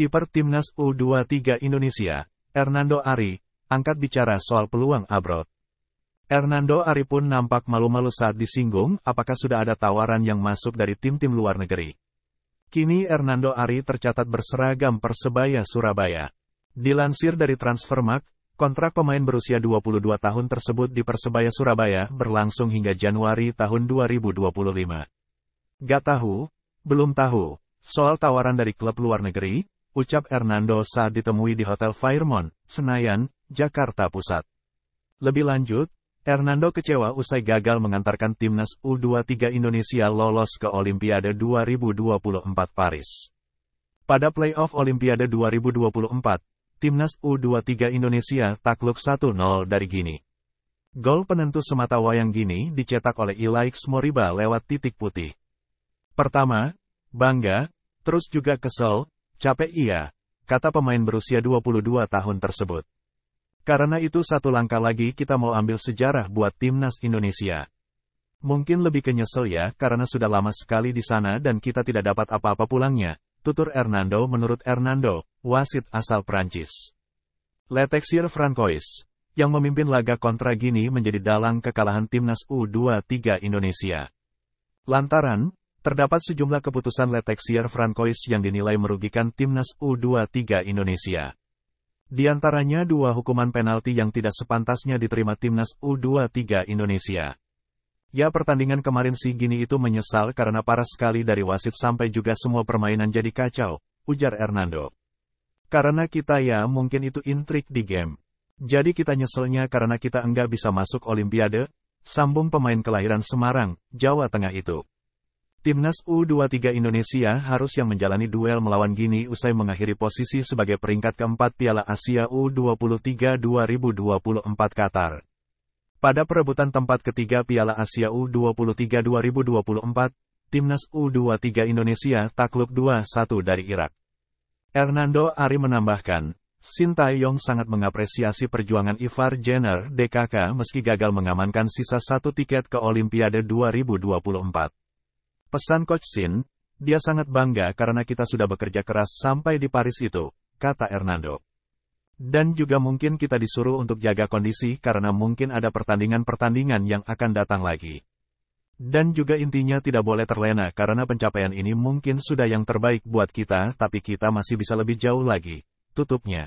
Kiper Timnas U23 Indonesia, Hernando Ari, angkat bicara soal peluang abroad. Hernando Ari pun nampak malu-malu saat disinggung apakah sudah ada tawaran yang masuk dari tim-tim luar negeri. Kini Hernando Ari tercatat berseragam Persebaya Surabaya. Dilansir dari Transfermarkt, kontrak pemain berusia 22 tahun tersebut di Persebaya Surabaya berlangsung hingga Januari tahun 2025. Gak tahu, belum tahu, soal tawaran dari klub luar negeri, ucap Hernando saat ditemui di Hotel Fairmont, Senayan, Jakarta Pusat. Lebih lanjut, Hernando kecewa usai gagal mengantarkan timnas U23 Indonesia lolos ke Olimpiade 2024 Paris. Pada playoff Olimpiade 2024, timnas U23 Indonesia takluk 1-0 dari Gini. Gol penentu semata wayang Gini dicetak oleh Ilaix Moriba lewat titik putih. Pertama, bangga, terus juga kesel, Capek iya, kata pemain berusia 22 tahun tersebut. Karena itu satu langkah lagi kita mau ambil sejarah buat timnas Indonesia. Mungkin lebih kenyesel ya karena sudah lama sekali di sana dan kita tidak dapat apa-apa pulangnya, tutur Hernando menurut Hernando, wasit asal perancis Letexier Francois, yang memimpin laga kontra Gini menjadi dalang kekalahan timnas U23 Indonesia. Lantaran, Terdapat sejumlah keputusan Letexier Francois yang dinilai merugikan timnas U23 Indonesia. Di antaranya dua hukuman penalti yang tidak sepantasnya diterima timnas U23 Indonesia. Ya pertandingan kemarin si Gini itu menyesal karena parah sekali dari wasit sampai juga semua permainan jadi kacau, ujar Hernando. Karena kita ya mungkin itu intrik di game. Jadi kita nyeselnya karena kita enggak bisa masuk Olimpiade, sambung pemain kelahiran Semarang, Jawa Tengah itu. Timnas U23 Indonesia harus yang menjalani duel melawan Gini usai mengakhiri posisi sebagai peringkat keempat Piala Asia U23 2024 Qatar. Pada perebutan tempat ketiga Piala Asia U23 2024, Timnas U23 Indonesia takluk 2-1 dari Irak. Hernando Ari menambahkan, Sintayong sangat mengapresiasi perjuangan Ivar Jenner DKK meski gagal mengamankan sisa satu tiket ke Olimpiade 2024. Pesan Coach Sin, dia sangat bangga karena kita sudah bekerja keras sampai di Paris itu, kata Hernando. Dan juga mungkin kita disuruh untuk jaga kondisi karena mungkin ada pertandingan-pertandingan yang akan datang lagi. Dan juga intinya tidak boleh terlena karena pencapaian ini mungkin sudah yang terbaik buat kita tapi kita masih bisa lebih jauh lagi. Tutupnya.